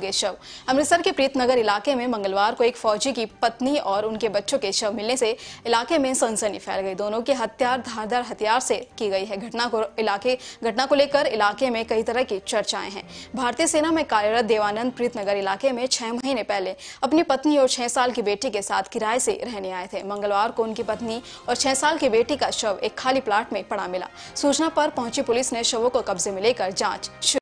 के शव अमृतसर के प्रीत नगर इलाके में मंगलवार को एक फौजी की पत्नी और उनके बच्चों के शव मिलने से इलाके में सनसनी फैल गई दोनों की हत्या धारदार हथियार से की गई है घटना को इलाके घटना को लेकर इलाके में कई तरह की चर्चाएं हैं भारतीय सेना में कार्यरत देवानंद प्रीत नगर इलाके में छह महीने पहले अपनी पत्नी और छह साल की बेटी के साथ किराए से रहने आए थे मंगलवार को उनकी पत्नी और छह साल की बेटी का शव एक खाली प्लाट में पड़ा मिला सूचना पर पहुंची पुलिस ने शवों को कब्जे में लेकर जांच